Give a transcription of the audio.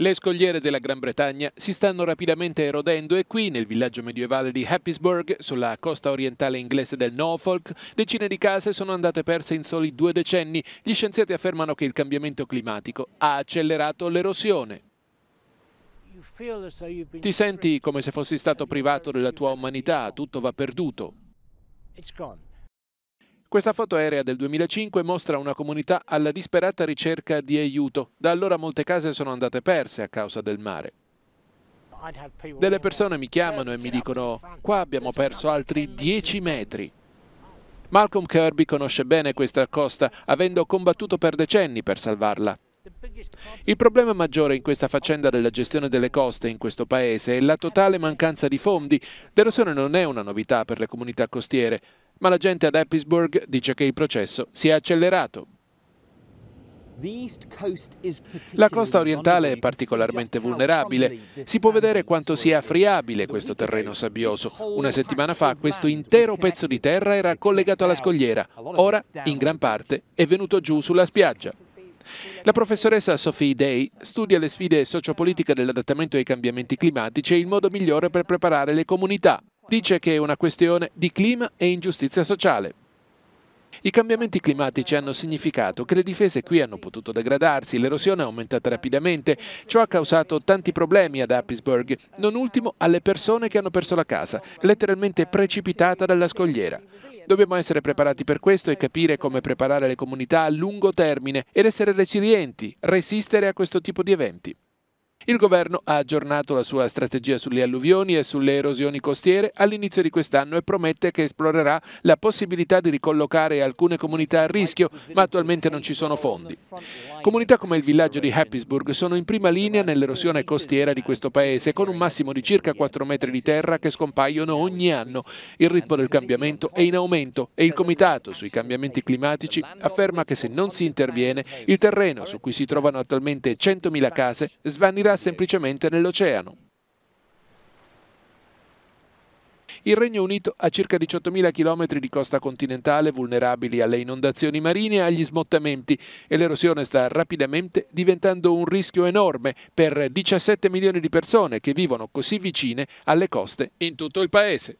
Le scogliere della Gran Bretagna si stanno rapidamente erodendo e qui, nel villaggio medievale di Happisburg, sulla costa orientale inglese del Norfolk, decine di case sono andate perse in soli due decenni. Gli scienziati affermano che il cambiamento climatico ha accelerato l'erosione. Ti senti come se fossi stato privato della tua umanità, tutto va perduto. It's gone. Questa foto aerea del 2005 mostra una comunità alla disperata ricerca di aiuto. Da allora molte case sono andate perse a causa del mare. Delle persone mi chiamano e mi dicono qua abbiamo perso altri 10 metri. Malcolm Kirby conosce bene questa costa, avendo combattuto per decenni per salvarla. Il problema maggiore in questa faccenda della gestione delle coste in questo paese è la totale mancanza di fondi. L'erosione non è una novità per le comunità costiere ma la gente ad Eppisburg dice che il processo si è accelerato. La costa orientale è particolarmente vulnerabile. Si può vedere quanto sia friabile questo terreno sabbioso. Una settimana fa questo intero pezzo di terra era collegato alla scogliera. Ora, in gran parte, è venuto giù sulla spiaggia. La professoressa Sophie Day studia le sfide sociopolitiche dell'adattamento ai cambiamenti climatici e il modo migliore per preparare le comunità dice che è una questione di clima e ingiustizia sociale. I cambiamenti climatici hanno significato che le difese qui hanno potuto degradarsi, l'erosione è aumentata rapidamente, ciò ha causato tanti problemi ad Appisburg, non ultimo alle persone che hanno perso la casa, letteralmente precipitata dalla scogliera. Dobbiamo essere preparati per questo e capire come preparare le comunità a lungo termine ed essere resilienti, resistere a questo tipo di eventi. Il governo ha aggiornato la sua strategia sulle alluvioni e sulle erosioni costiere all'inizio di quest'anno e promette che esplorerà la possibilità di ricollocare alcune comunità a rischio, ma attualmente non ci sono fondi. Comunità come il villaggio di Happisburg sono in prima linea nell'erosione costiera di questo paese, con un massimo di circa 4 metri di terra che scompaiono ogni anno. Il ritmo del cambiamento è in aumento e il Comitato sui cambiamenti climatici afferma che se non si interviene, il terreno su cui si trovano attualmente 100.000 case svanirà semplicemente nell'oceano. Il Regno Unito ha circa 18.000 km di costa continentale vulnerabili alle inondazioni marine e agli smottamenti e l'erosione sta rapidamente diventando un rischio enorme per 17 milioni di persone che vivono così vicine alle coste in tutto il paese.